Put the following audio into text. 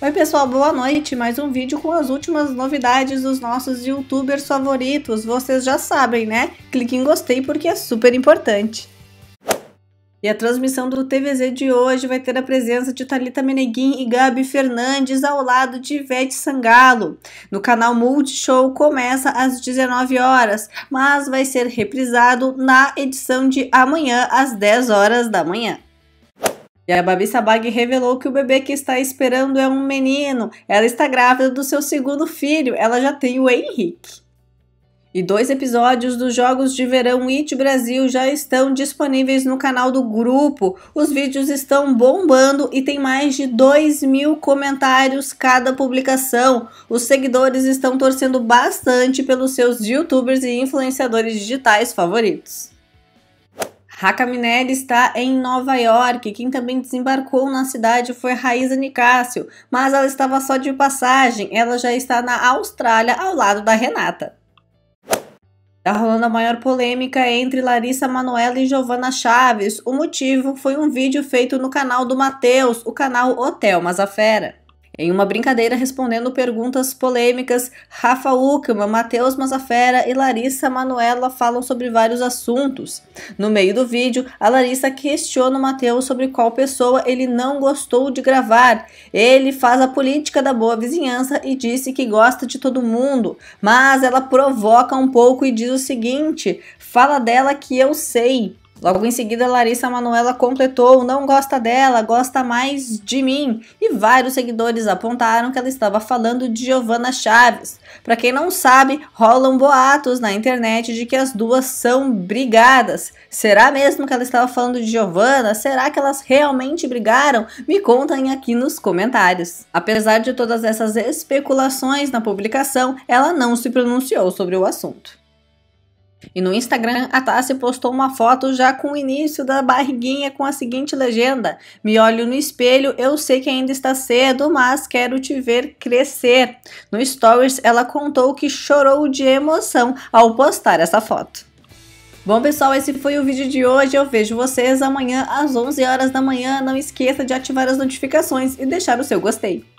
Oi pessoal, boa noite. Mais um vídeo com as últimas novidades dos nossos youtubers favoritos. Vocês já sabem, né? Clique em gostei porque é super importante. E a transmissão do TVZ de hoje vai ter a presença de Talita Meneguin e Gabi Fernandes ao lado de Ivete Sangalo. No canal Multishow começa às 19 horas, mas vai ser reprisado na edição de amanhã às 10 horas da manhã. E a Babi Sabag revelou que o bebê que está esperando é um menino. Ela está grávida do seu segundo filho. Ela já tem o Henrique. E dois episódios dos Jogos de Verão It Brasil já estão disponíveis no canal do grupo. Os vídeos estão bombando e tem mais de 2 mil comentários cada publicação. Os seguidores estão torcendo bastante pelos seus youtubers e influenciadores digitais favoritos. Raka Minelli está em Nova York. Quem também desembarcou na cidade foi Raíza Nicásio, mas ela estava só de passagem. Ela já está na Austrália ao lado da Renata. Tá rolando a maior polêmica entre Larissa Manoela e Giovana Chaves. O motivo foi um vídeo feito no canal do Matheus, o canal Hotel Mas a Fera. Em uma brincadeira respondendo perguntas polêmicas, Rafa Uckmann, Matheus Mazafera e Larissa Manuela falam sobre vários assuntos. No meio do vídeo, a Larissa questiona o Matheus sobre qual pessoa ele não gostou de gravar. Ele faz a política da boa vizinhança e disse que gosta de todo mundo, mas ela provoca um pouco e diz o seguinte: fala dela que eu sei. Logo em seguida, Larissa Manuela completou: Não gosta dela, gosta mais de mim. E vários seguidores apontaram que ela estava falando de Giovanna Chaves. Para quem não sabe, rolam boatos na internet de que as duas são brigadas. Será mesmo que ela estava falando de Giovanna? Será que elas realmente brigaram? Me contem aqui nos comentários. Apesar de todas essas especulações na publicação, ela não se pronunciou sobre o assunto. E no Instagram, a Tassi postou uma foto já com o início da barriguinha com a seguinte legenda: Me olho no espelho, eu sei que ainda está cedo, mas quero te ver crescer. No Stories, ela contou que chorou de emoção ao postar essa foto. Bom, pessoal, esse foi o vídeo de hoje. Eu vejo vocês amanhã às 11 horas da manhã. Não esqueça de ativar as notificações e deixar o seu gostei.